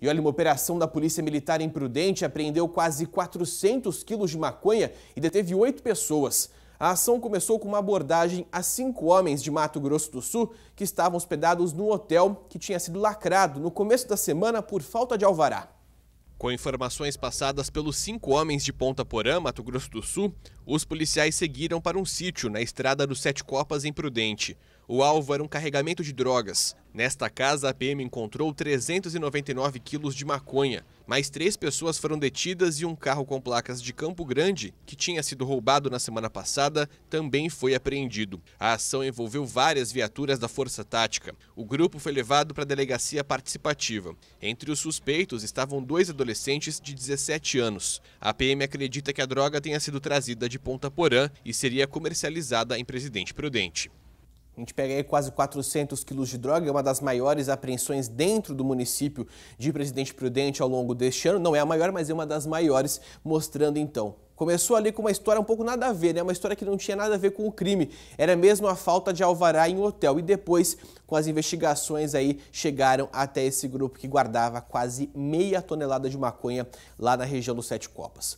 E olha, uma operação da Polícia Militar imprudente apreendeu quase 400 quilos de maconha e deteve oito pessoas. A ação começou com uma abordagem a cinco homens de Mato Grosso do Sul que estavam hospedados num hotel que tinha sido lacrado no começo da semana por falta de alvará. Com informações passadas pelos cinco homens de Ponta Porã, Mato Grosso do Sul, os policiais seguiram para um sítio na estrada do Sete Copas em Prudente. O alvo era um carregamento de drogas. Nesta casa, a PM encontrou 399 quilos de maconha. Mais três pessoas foram detidas e um carro com placas de Campo Grande, que tinha sido roubado na semana passada, também foi apreendido. A ação envolveu várias viaturas da Força Tática. O grupo foi levado para a delegacia participativa. Entre os suspeitos estavam dois adolescentes de 17 anos. A PM acredita que a droga tenha sido trazida de Ponta Porã e seria comercializada em Presidente Prudente. A gente pega aí quase 400 quilos de droga, é uma das maiores apreensões dentro do município de Presidente Prudente ao longo deste ano. Não é a maior, mas é uma das maiores, mostrando então. Começou ali com uma história um pouco nada a ver, né? Uma história que não tinha nada a ver com o crime. Era mesmo a falta de alvará em hotel. E depois, com as investigações aí, chegaram até esse grupo que guardava quase meia tonelada de maconha lá na região dos Sete Copas.